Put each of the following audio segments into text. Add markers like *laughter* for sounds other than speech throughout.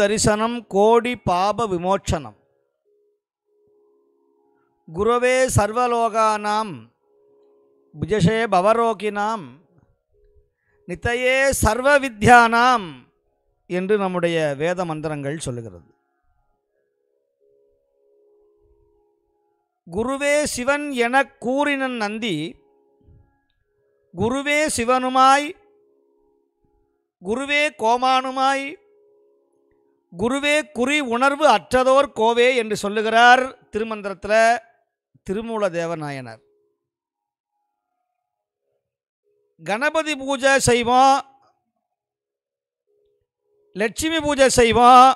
தரிசனம் கோடி பாப விமோச்சனம் குருவே சர்வலோகானாம் புஜஷே பவரோகினாம் நித்தையே சர்வ வித்யானாம் என்று நம்முடைய வேத மந்திரங்கள் சொல்லுகிறது குருவே சிவன் எனக் கூறினன் நந்தி குருவே சிவனுமாய் குருவே கோமானுமாய் குருவே குறி உணர்வு அற்றதோர் கோவே என்று சொல்லுகிறார் திருமந்திரத்தில் திருமூல தேவநாயனர் கணபதி பூஜை செய்வோம் லட்சுமி பூஜை செய்வோம்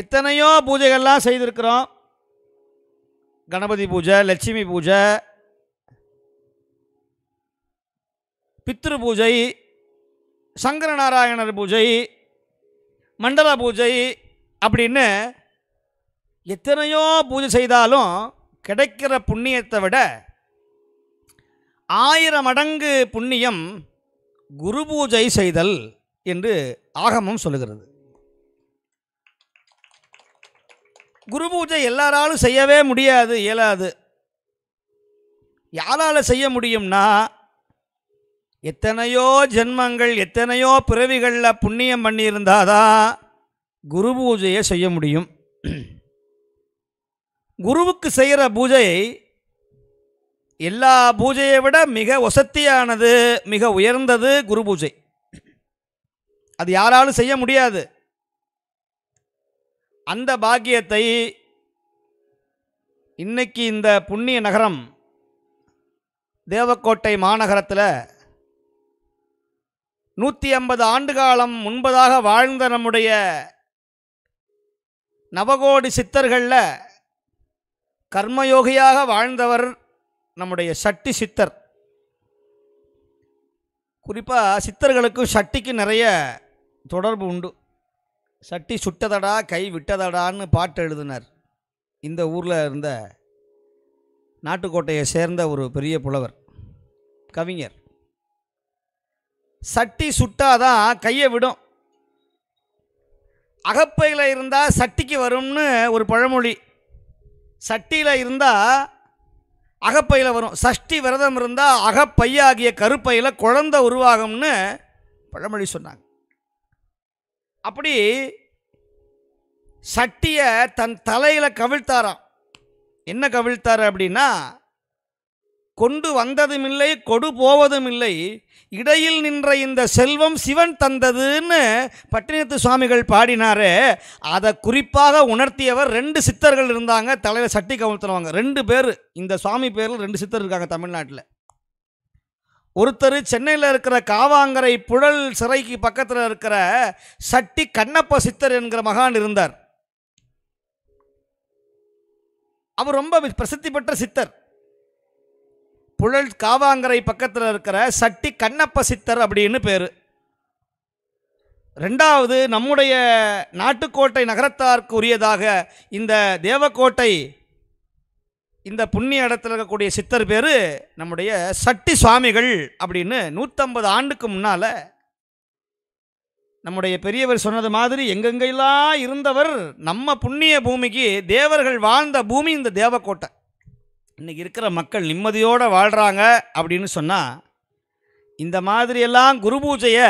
எத்தனையோ பூஜைகள்லாம் செய்திருக்கிறோம் கணபதி பூஜை லட்சுமி பூஜை பித்ரு பூஜை சங்கர நாராயணர் பூஜை மண்டல பூஜை அப்படின்னு எத்தனையோ பூஜை செய்தாலும் கிடைக்கிற புண்ணியத்தை விட ஆயிரம் மடங்கு புண்ணியம் குரு பூஜை செய்தல் என்று ஆகமம் சொல்லுகிறது குரு பூஜை எல்லாராலும் செய்யவே முடியாது இயலாது யாரால் செய்ய முடியும்னா எத்தனையோ ஜென்மங்கள் எத்தனையோ பிறவிகளில் புண்ணியம் பண்ணியிருந்தாதான் தான் குரு பூஜையை செய்ய முடியும் குருவுக்கு செய்கிற பூஜை எல்லா பூஜையை விட மிக வசத்தியானது மிக உயர்ந்தது குரு பூஜை அது யாராலும் செய்ய முடியாது அந்த பாக்கியத்தை இன்னைக்கு இந்த புண்ணிய நகரம் தேவக்கோட்டை மாநகரத்தில் நூற்றி ஐம்பது ஆண்டு காலம் முன்பதாக வாழ்ந்த நம்முடைய நவகோடி சித்தர்களில் கர்மயோகியாக வாழ்ந்தவர் நம்முடைய சட்டி சித்தர் குறிப்பாக சித்தர்களுக்கும் சட்டிக்கு நிறைய தொடர்பு உண்டு சட்டி சுட்டதடா கை விட்டதடான்னு பாட்டு எழுதினார் இந்த ஊரில் இருந்த நாட்டுக்கோட்டையை சேர்ந்த ஒரு பெரிய புலவர் கவிஞர் சட்டி சுட்டாதான் கையை விடும் அகப்பையில் இருந்தால் சட்டிக்கு வரும்னு ஒரு பழமொழி சட்டியில் இருந்தால் அகப்பையில் வரும் சஷ்டி விரதம் இருந்தால் அகப்பையாகிய கருப்பையில் குழந்த உருவாகும்னு பழமொழி சொன்னாங்க அப்படி சட்டியை தன் தலையில் கவிழ்த்தாராம் என்ன கவிழ்த்தார் அப்படின்னா கொண்டு வந்ததுமில்லை கொடு போவதுமில்லை இடையில் நின்ற இந்த செல்வம் சிவன் தந்ததுன்னு பட்டினத்து சுவாமிகள் பாடினாரே அதை குறிப்பாக உணர்த்தியவர் ரெண்டு சித்தர்கள் இருந்தாங்க தலையில் சட்டி கவுழ்த்துனவங்க ரெண்டு பேர் இந்த சுவாமி பேரில் ரெண்டு சித்தர் இருக்காங்க தமிழ்நாட்டில் ஒருத்தர் சென்னையில் இருக்கிற காவாங்கரை புழல் சிறைக்கு பக்கத்தில் இருக்கிற சட்டி கண்ணப்ப சித்தர் என்கிற மகான் இருந்தார் அவர் ரொம்ப பிரசித்தி பெற்ற சித்தர் புழல் காவாங்கரை பக்கத்தில் இருக்கிற சட்டி கண்ணப்ப சித்தர் அப்படின்னு பேர் ரெண்டாவது நம்முடைய நாட்டுக்கோட்டை நகரத்தார்க்கு உரியதாக இந்த தேவக்கோட்டை இந்த புண்ணிய இடத்துல இருக்கக்கூடிய சித்தர் பேர் நம்முடைய சட்டி சுவாமிகள் அப்படின்னு நூற்றம்பது ஆண்டுக்கு முன்னால் நம்முடைய பெரியவர் சொன்னது மாதிரி எங்கெங்கெல்லாம் இருந்தவர் நம்ம புண்ணிய பூமிக்கு தேவர்கள் வாழ்ந்த பூமி இந்த தேவக்கோட்டை இன்றைக்கி இருக்கிற மக்கள் நிம்மதியோடு வாழ்கிறாங்க அப்படின்னு சொன்னால் இந்த மாதிரியெல்லாம் குரு பூஜையை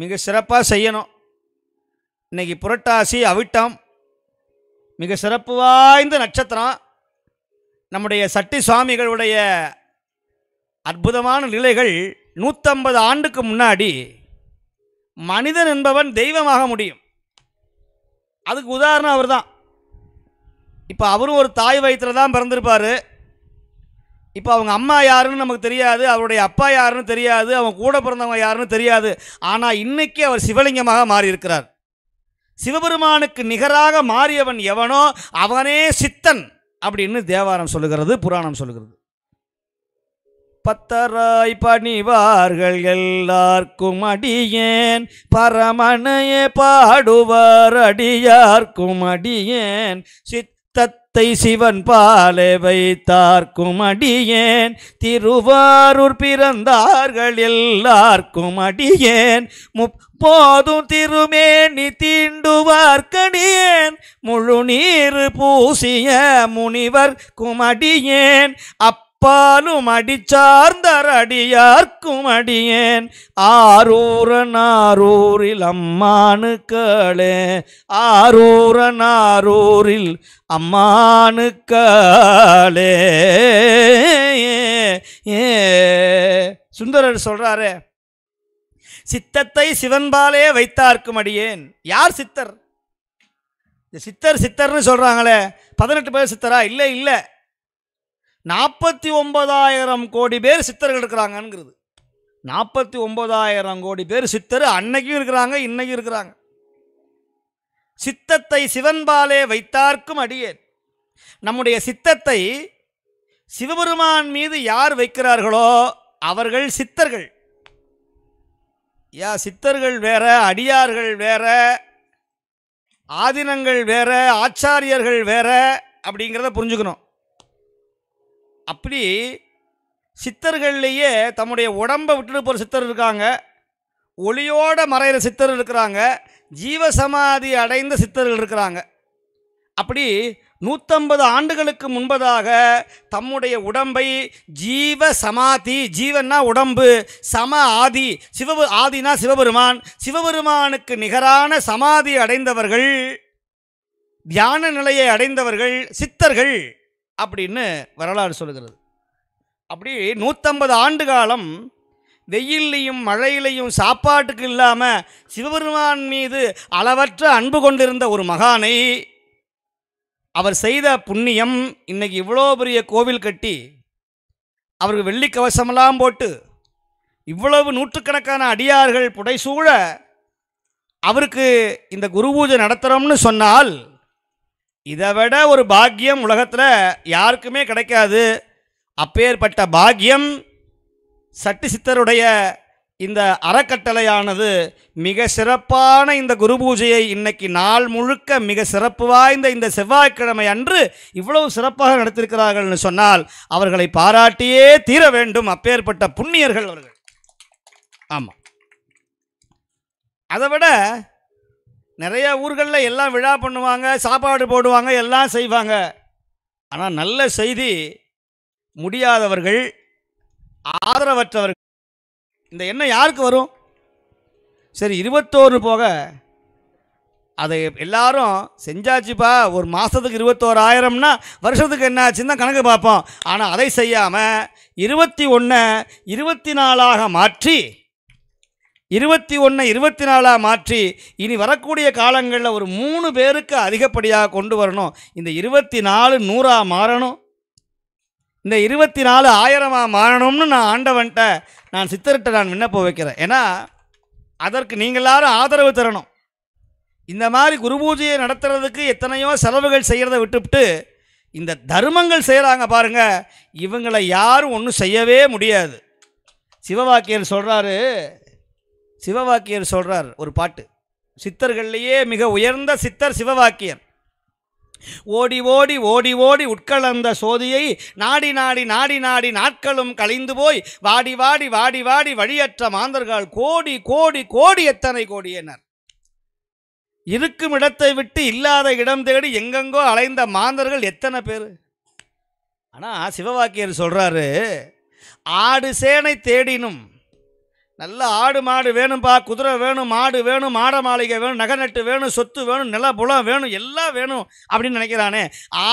மிக சிறப்பாக செய்யணும் இன்றைக்கி புரட்டாசி அவிட்டம் மிக சிறப்பு வாய்ந்த நட்சத்திரம் நம்முடைய சட்டி சுவாமிகளுடைய அற்புதமான நிலைகள் நூற்றம்பது ஆண்டுக்கு முன்னாடி மனிதன் என்பவன் தெய்வமாக முடியும் அதுக்கு உதாரணம் அவர் தான் இப்போ அவரும் ஒரு தாய் வயிற்றில் தான் பிறந்திருப்பார் இப்போ அவங்க அம்மா யாருன்னு நமக்கு தெரியாது அவருடைய அப்பா யாருன்னு தெரியாது அவங்க கூட பிறந்தவங்க யாருன்னு தெரியாது ஆனால் இன்றைக்கி அவர் சிவலிங்கமாக மாறியிருக்கிறார் சிவபெருமானுக்கு நிகராக மாறியவன் எவனோ அவனே சித்தன் அப்படின்னு தேவாரம் சொல்லுகிறது புராணம் சொல்லுகிறது பத்தராய் பணிவார்கள் எல்லார்க்கும் அடியேன் பரமனையே பாடுவார் அடியார்க்கும் அடியேன் முத்தை சிவன் பாலை வைத்தார்க்கும் அடியேன் திருவாரூர் பிறந்தார்கள் எல்லார்க்கும் அடியேன் முப்போதும் திருமேனி கடியேன் முழு நீர் பூசிய முனிவர் குமடியேன் அப் அப்பாலும் அடிச்சார்ந்தார் அடியார்க்கும் அடியேன் அம்மானு ஆரூரனாரூரில் ஆரூரில் அம்மானு கேளே ஏ சுந்தரர் சொல்கிறாரே சித்தத்தை சிவன்பாலே வைத்தார்க்கும் அடியேன் யார் சித்தர் சித்தர் சித்தர்னு சொல்கிறாங்களே பதினெட்டு பேர் சித்தரா இல்லை இல்லை நாற்பத்தி ஒன்பதாயிரம் கோடி பேர் சித்தர்கள் இருக்கிறாங்கங்கிறது நாற்பத்தி ஒன்பதாயிரம் கோடி பேர் சித்தர் அன்னைக்கும் இருக்கிறாங்க இன்னைக்கும் இருக்கிறாங்க சித்தத்தை சிவன்பாலே வைத்தார்க்கும் அடியேன் நம்முடைய சித்தத்தை சிவபெருமான் மீது யார் வைக்கிறார்களோ அவர்கள் சித்தர்கள் யா சித்தர்கள் வேற அடியார்கள் வேற ஆதினங்கள் வேற ஆச்சாரியர்கள் வேற அப்படிங்கிறத புரிஞ்சுக்கணும் அப்படி சித்தர்கள்லேயே தம்முடைய உடம்பை விட்டுட்டு போகிற சித்தர் இருக்காங்க ஒளியோட மறைகிற சித்தர் இருக்கிறாங்க ஜீவசமாதி அடைந்த சித்தர்கள் இருக்கிறாங்க அப்படி நூற்றம்பது ஆண்டுகளுக்கு முன்பதாக தம்முடைய உடம்பை ஜீவ சமாதி ஜீவன்னா உடம்பு சம ஆதி சிவபு ஆதினா சிவபெருமான் சிவபெருமானுக்கு நிகரான சமாதி அடைந்தவர்கள் தியான நிலையை அடைந்தவர்கள் சித்தர்கள் அப்படின்னு வரலாறு சொல்கிறது அப்படி நூற்றம்பது ஆண்டு காலம் வெயில்லையும் மழையிலையும் சாப்பாட்டுக்கு இல்லாமல் சிவபெருமான் மீது அளவற்ற அன்பு கொண்டிருந்த ஒரு மகானை அவர் செய்த புண்ணியம் இன்னைக்கு இவ்வளோ பெரிய கோவில் கட்டி அவருக்கு வெள்ளி கவசமெல்லாம் போட்டு இவ்வளவு நூற்றுக்கணக்கான அடியார்கள் புடைசூழ அவருக்கு இந்த குரு பூஜை நடத்துகிறோம்னு சொன்னால் இதை விட ஒரு பாக்கியம் உலகத்தில் யாருக்குமே கிடைக்காது அப்பேற்பட்ட பாக்கியம் சட்டி சித்தருடைய இந்த அறக்கட்டளையானது மிக சிறப்பான இந்த குரு பூஜையை இன்னைக்கு நாள் முழுக்க மிக சிறப்பு வாய்ந்த இந்த செவ்வாய்க்கிழமை அன்று இவ்வளவு சிறப்பாக நடத்திருக்கிறார்கள்னு சொன்னால் அவர்களை பாராட்டியே தீர வேண்டும் அப்பேற்பட்ட புண்ணியர்கள் அவர்கள் ஆமாம் அதை விட நிறைய ஊர்களில் எல்லாம் விழா பண்ணுவாங்க சாப்பாடு போடுவாங்க எல்லாம் செய்வாங்க ஆனால் நல்ல செய்தி முடியாதவர்கள் ஆதரவற்றவர்கள் இந்த எண்ணம் யாருக்கு வரும் சரி இருபத்தோரு போக அதை எல்லாரும் செஞ்சாச்சுப்பா ஒரு மாதத்துக்கு இருபத்தோராயிரம்னா வருஷத்துக்கு என்ன ஆச்சுன்னு கணக்கு பார்ப்போம் ஆனால் அதை செய்யாமல் இருபத்தி ஒன்று இருபத்தி நாலாக மாற்றி இருபத்தி ஒன்று இருபத்தி நாலாக மாற்றி இனி வரக்கூடிய காலங்களில் ஒரு மூணு பேருக்கு அதிகப்படியாக கொண்டு வரணும் இந்த இருபத்தி நாலு நூறாக மாறணும் இந்த இருபத்தி நாலு ஆயிரமாக மாறணும்னு நான் ஆண்டவன்ட்ட நான் சித்தர்கிட்ட நான் விண்ணப்பம் வைக்கிறேன் ஏன்னா அதற்கு நீங்களாரும் ஆதரவு தரணும் இந்த மாதிரி குரு பூஜையை நடத்துறதுக்கு எத்தனையோ செலவுகள் செய்கிறத விட்டுவிட்டு இந்த தர்மங்கள் செய்கிறாங்க பாருங்கள் இவங்களை யாரும் ஒன்றும் செய்யவே முடியாது சிவவாக்கியர் சொல்கிறாரு சிவவாக்கியர் சொல்கிறார் ஒரு பாட்டு சித்தர்கள்லேயே மிக உயர்ந்த சித்தர் சிவவாக்கியர் ஓடி ஓடி ஓடி ஓடி உட்கலந்த சோதியை நாடி நாடி நாடி நாடி நாட்களும் கலைந்து போய் வாடி வாடி வாடி வாடி வழியற்ற மாந்தர்கள் கோடி கோடி கோடி எத்தனை கோடி இருக்கும் இடத்தை விட்டு இல்லாத இடம் தேடி எங்கெங்கோ அலைந்த மாந்தர்கள் எத்தனை பேர் ஆனால் சிவவாக்கியர் சொல்கிறாரு ஆடு சேனை தேடினும் நல்ல ஆடு மாடு வேணும்பா குதிரை வேணும் மாடு வேணும் மாட மாளிகை வேணும் நகை நட்டு வேணும் சொத்து வேணும் நில புலம் வேணும் எல்லாம் வேணும் அப்படின்னு நினைக்கிறானே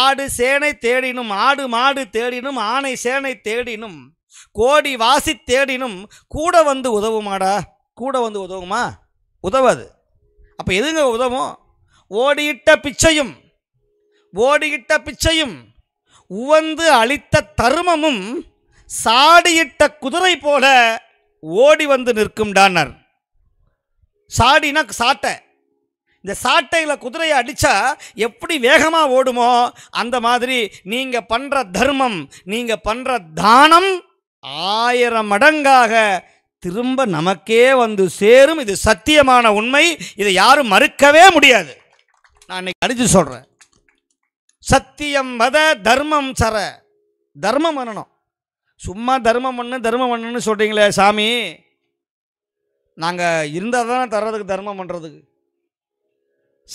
ஆடு சேனை தேடினும் ஆடு மாடு தேடினும் ஆனை சேனை தேடினும் கோடி வாசி தேடினும் கூட வந்து உதவுமாடா கூட வந்து உதவுமா உதவாது அப்போ எதுங்க உதவும் ஓடியிட்ட பிச்சையும் ஓடியிட்ட பிச்சையும் உவந்து அளித்த தருமமும் சாடியிட்ட குதிரை போல ஓடி வந்து நிற்கும் டானர் சாடினா சாட்டை இந்த சாட்டையில் குதிரையை அடித்தா எப்படி வேகமாக ஓடுமோ அந்த மாதிரி நீங்கள் பண்ணுற தர்மம் நீங்கள் பண்ணுற தானம் ஆயிரம் மடங்காக திரும்ப நமக்கே வந்து சேரும் இது சத்தியமான உண்மை இதை யாரும் மறுக்கவே முடியாது நான் இன்னைக்கு அடித்து சொல்கிறேன் சத்தியம் வத தர்மம் சர தர்மம் பண்ணணும் சும்மா தர்மம் பண்ணு தர்மம் பண்ணுன்னு சொல்கிறீங்களே சாமி நாங்கள் இருந்தால் தானே தர்றதுக்கு தர்மம் பண்ணுறதுக்கு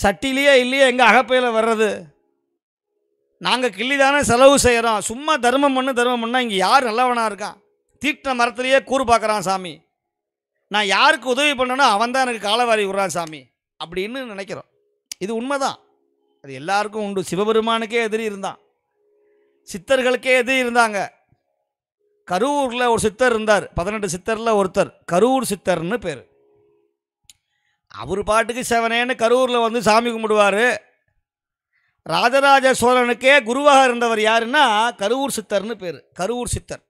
சட்டிலேயே இல்லையே எங்கள் அகப்பையில் வர்றது நாங்கள் கிள்ளி தானே செலவு செய்கிறோம் சும்மா தர்மம் பண்ணு தர்மம் பண்ணால் இங்கே யார் நல்லவனாக இருக்கான் தீட்ட மரத்துலேயே கூறு பார்க்குறான் சாமி நான் யாருக்கு உதவி பண்ணனோ அவன் தான் எனக்கு காலவாரி விடுறான் சாமி அப்படின்னு நினைக்கிறோம் இது உண்மைதான் அது எல்லாருக்கும் உண்டு சிவபெருமானுக்கே எதிரி இருந்தான் சித்தர்களுக்கே எதிரி இருந்தாங்க கரூரில் ஒரு சித்தர் இருந்தார் பதினெட்டு சித்தரில் ஒருத்தர் கரூர் சித்தர்னு பேர் அவர் பாட்டுக்கு செவனேன்னு கரூரில் வந்து சாமி கும்பிடுவார் ராஜராஜ சோழனுக்கே குருவாக இருந்தவர் யாருன்னா கரூர் சித்தர்னு பேர் கரூர் சித்தர்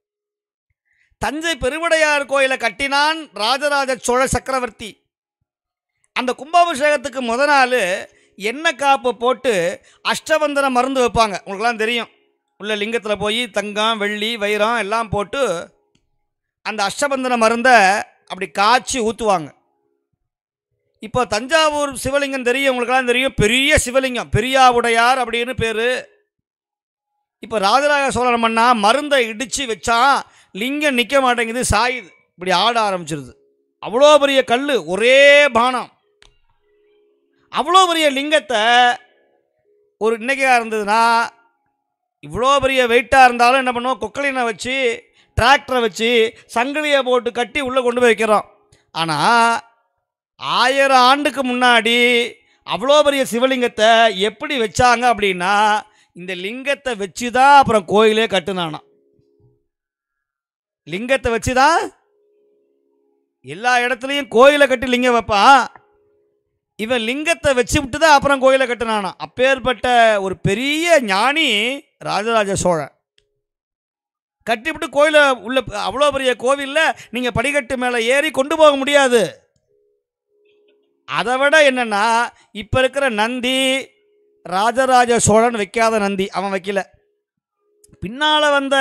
தஞ்சை பெருவடையார் கோயிலை கட்டினான் ராஜராஜ சோழ சக்கரவர்த்தி அந்த கும்பாபிஷேகத்துக்கு முத நாள் எண்ணெய் காப்பு போட்டு அஷ்டவந்தன மருந்து வைப்பாங்க உங்களுக்குலாம் தெரியும் உள்ள லிங்கத்தில் போய் தங்கம் வெள்ளி வைரம் எல்லாம் போட்டு அந்த அஷ்டபந்தன மருந்தை அப்படி காய்ச்சி ஊற்றுவாங்க இப்போ தஞ்சாவூர் சிவலிங்கம் தெரியும் உங்களுக்கெல்லாம் தெரியும் பெரிய சிவலிங்கம் பெரியாவுடையார் அப்படின்னு பேர் இப்போ ராஜராஜ சோழன் மன்னா மருந்தை இடித்து வச்சா லிங்கம் நிற்க மாட்டேங்குது சாயுது இப்படி ஆட ஆரம்பிச்சிருது அவ்வளோ பெரிய கல் ஒரே பானம் அவ்வளோ பெரிய லிங்கத்தை ஒரு இன்றைக்கியாக இருந்ததுன்னா இவ்வளோ பெரிய வெயிட்டாக இருந்தாலும் என்ன பண்ணுவோம் கொக்கலினை வச்சு டிராக்டரை வச்சு சங்கிலியை போட்டு கட்டி உள்ளே கொண்டு போய் வைக்கிறோம் ஆனால் ஆயிரம் ஆண்டுக்கு முன்னாடி அவ்வளோ பெரிய சிவலிங்கத்தை எப்படி வச்சாங்க அப்படின்னா இந்த லிங்கத்தை வச்சு தான் அப்புறம் கோயிலே கட்டுனானா லிங்கத்தை வச்சு தான் எல்லா இடத்துலையும் கோயிலை கட்டி லிங்கம் வைப்பான் இவன் லிங்கத்தை வச்சு விட்டு தான் அப்புறம் கோயிலை கட்டினானா அப்பேற்பட்ட ஒரு பெரிய ஞானி ராஜராஜ சோழன் கட்டிவிட்டு கோயிலை உள்ள அவ்வளோ பெரிய கோவிலில் நீங்கள் படிக்கட்டு மேலே ஏறி கொண்டு போக முடியாது அதை விட என்னென்னா இப்போ இருக்கிற நந்தி ராஜராஜ சோழன் வைக்காத நந்தி அவன் வைக்கல பின்னால் வந்த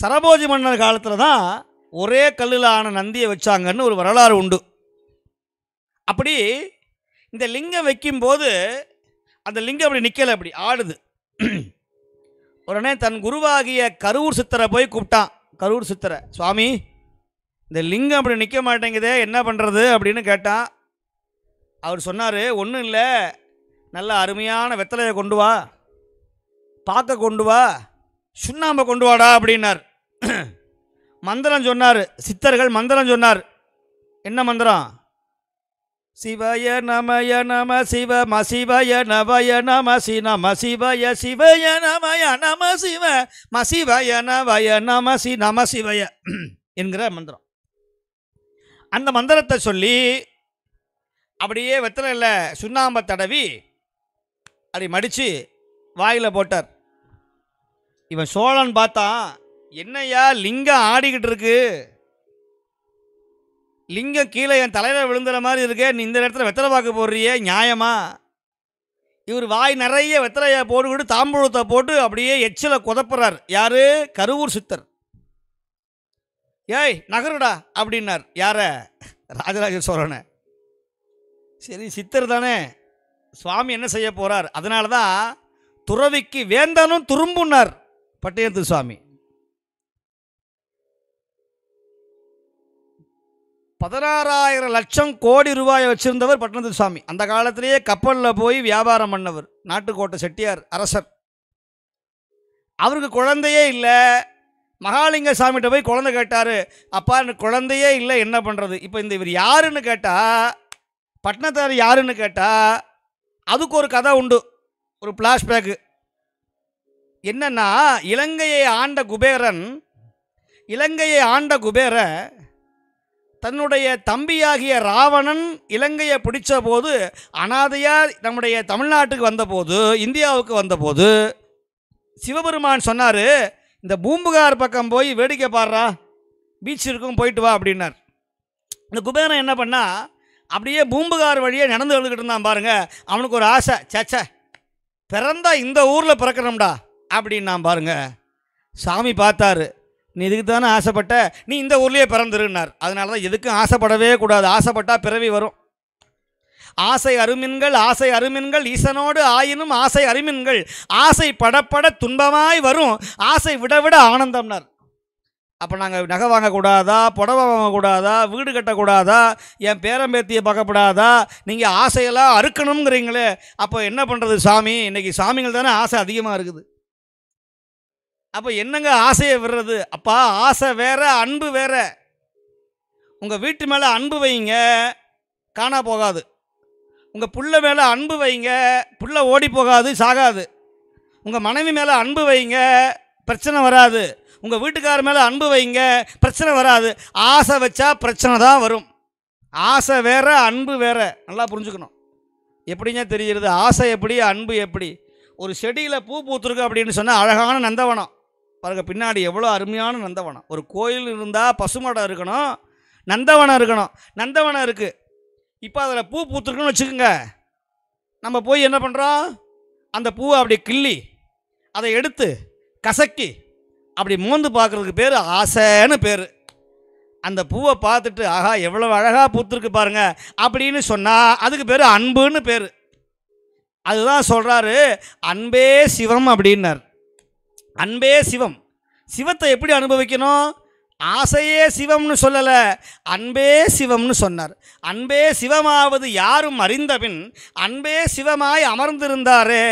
சரபோஜி மன்னர் காலத்தில் தான் ஒரே கல்லில் ஆன நந்தியை வச்சாங்கன்னு ஒரு வரலாறு உண்டு அப்படி இந்த லிங்கம் வைக்கும்போது அந்த லிங்கம் அப்படி நிற்கலை அப்படி ஆடுது *clears throat* உடனே தன் குருவாகிய கரூர் சித்தரை போய் கூப்பிட்டான் கரூர் சித்தரை சுவாமி இந்த லிங்கம் அப்படி நிற்க மாட்டேங்குதே என்ன பண்ணுறது அப்படின்னு கேட்டான் அவர் சொன்னார் ஒன்றும் இல்லை நல்ல அருமையான வெத்தலையை கொண்டு வா பார்க்க கொண்டு வா சுண்ணாம்பை கொண்டு வாடா அப்படின்னார் *clears throat* மந்திரம் சொன்னார் சித்தர்கள் மந்திரம் சொன்னார் என்ன மந்திரம் சிவய நமய நம சிவ மசிவய நவய நம சி நம சிவய சிவய நமய நம சிவ மசிவய நவய நம சி நம சிவய *clears throat* என்கிற மந்திரம் அந்த மந்திரத்தை சொல்லி அப்படியே இல்லை சுண்ணாம்பை தடவி அப்படி மடித்து வாயில் போட்டார் இவன் சோழன் பார்த்தான் என்னையா லிங்கம் ஆடிக்கிட்டு இருக்கு லிங்கம் கீழே என் தலையில் விழுந்துற மாதிரி இருக்கே நீ இந்த இடத்துல வெத்தலை பார்க்க போடுறியே நியாயமா இவர் வாய் நிறைய வெத்தலையை போட்டுக்கிட்டு தாம்பூலத்தை போட்டு அப்படியே எச்சில் குதப்புறார் யார் கருவூர் சித்தர் ஏய் நகருடா அப்படின்னார் யார ராஜராஜ சோழனை சரி சித்தர் தானே சுவாமி என்ன செய்ய போகிறார் அதனால தான் துறவிக்கு வேந்தனும் துரும்புன்னார் பட்டயத்து சுவாமி பதினாறாயிரம் லட்சம் கோடி ரூபாயை வச்சுருந்தவர் பட்டணத்து சுவாமி அந்த காலத்திலேயே கப்பலில் போய் வியாபாரம் பண்ணவர் நாட்டுக்கோட்டை செட்டியார் அரசர் அவருக்கு குழந்தையே இல்லை மகாலிங்க சாமிகிட்ட போய் குழந்தை கேட்டார் அப்பா எனக்கு குழந்தையே இல்லை என்ன பண்ணுறது இப்போ இந்த இவர் யாருன்னு கேட்டால் பட்டணத்தார் யாருன்னு கேட்டால் அதுக்கு ஒரு கதை உண்டு ஒரு ஃப்ளாஷ்பேக்கு என்னென்னா இலங்கையை ஆண்ட குபேரன் இலங்கையை ஆண்ட குபேரன் தன்னுடைய தம்பியாகிய ராவணன் இலங்கையை பிடித்த போது அனாதையாக நம்முடைய தமிழ்நாட்டுக்கு வந்தபோது இந்தியாவுக்கு வந்தபோது சிவபெருமான் சொன்னார் இந்த பூம்புகார் பக்கம் போய் வேடிக்கை பாடுறா பீச் இருக்கும் போயிட்டு வா அப்படின்னார் இந்த குபேரன் என்ன பண்ணால் அப்படியே பூம்புகார் வழியே நடந்து எழுதுகிட்டு இருந்தான் பாருங்கள் அவனுக்கு ஒரு ஆசை சச்ச பிறந்தா இந்த ஊரில் பிறக்கணும்டா நான் பாருங்கள் சாமி பார்த்தாரு நீ இதுக்கு தானே ஆசைப்பட்ட நீ இந்த ஊர்லேயே பிறந்துருன்னார் அதனால தான் எதுக்கும் ஆசைப்படவே கூடாது ஆசைப்பட்டால் பிறவி வரும் ஆசை அருமின்கள் ஆசை அருமின்கள் ஈசனோடு ஆயினும் ஆசை அருமின்கள் ஆசை படப்பட துன்பமாய் வரும் ஆசை விட விட ஆனந்தம்னார் அப்போ நாங்கள் நகை வாங்கக்கூடாதா புடவை வாங்கக்கூடாதா வீடு கட்டக்கூடாதா என் பேரம்பேத்தியை பார்க்கப்படாதா நீங்கள் ஆசையெல்லாம் அறுக்கணுங்கிறீங்களே அப்போ என்ன பண்ணுறது சாமி இன்றைக்கி சாமிகள் தானே ஆசை அதிகமாக இருக்குது அப்போ என்னங்க ஆசையை விடுறது அப்பா ஆசை வேற அன்பு வேற உங்கள் வீட்டு மேலே அன்பு வைங்க காணா போகாது உங்கள் புள்ள மேலே அன்பு வைங்க புள்ள ஓடி போகாது சாகாது உங்கள் மனைவி மேலே அன்பு வைங்க பிரச்சனை வராது உங்கள் வீட்டுக்கார மேலே அன்பு வைங்க பிரச்சனை வராது ஆசை வச்சா பிரச்சனை தான் வரும் ஆசை வேற அன்பு வேற நல்லா புரிஞ்சுக்கணும் எப்படிங்க தெரிகிறது ஆசை எப்படி அன்பு எப்படி ஒரு செடியில் பூ பூத்துருக்கு அப்படின்னு சொன்னால் அழகான நந்தவனம் பாருங்க பின்னாடி எவ்வளோ அருமையான நந்தவனம் ஒரு கோயில் இருந்தால் பசுமடம் இருக்கணும் நந்தவனம் இருக்கணும் நந்தவனம் இருக்குது இப்போ அதில் பூ பூத்துருக்குன்னு வச்சுக்கோங்க நம்ம போய் என்ன பண்ணுறோம் அந்த பூவை அப்படி கிள்ளி அதை எடுத்து கசக்கி அப்படி மோந்து பார்க்குறதுக்கு பேர் ஆசைன்னு பேர் அந்த பூவை பார்த்துட்டு ஆஹா எவ்வளோ அழகாக பூத்துருக்கு பாருங்க அப்படின்னு சொன்னால் அதுக்கு பேர் அன்புன்னு பேர் அதுதான் சொல்கிறாரு அன்பே சிவம் அப்படின்னார் அன்பே சிவம் சிவத்தை எப்படி அனுபவிக்கணும் ஆசையே சிவம்னு சொல்லலை அன்பே சிவம்னு சொன்னார் அன்பே சிவமாவது யாரும் அறிந்தபின் அன்பே சிவமாய் அமர்ந்திருந்தாரே